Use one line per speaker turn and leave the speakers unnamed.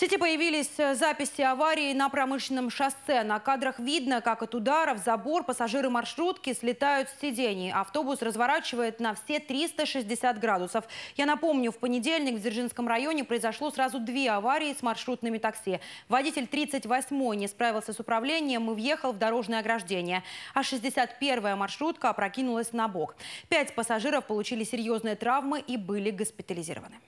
сети появились э, записи аварии на промышленном шоссе. На кадрах видно, как от удара в забор пассажиры маршрутки слетают с сидений. Автобус разворачивает на все 360 градусов. Я напомню, в понедельник в Дзержинском районе произошло сразу две аварии с маршрутными такси. Водитель 38-й не справился с управлением и въехал в дорожное ограждение. А 61-я маршрутка опрокинулась на бок. Пять пассажиров получили серьезные травмы и были госпитализированы.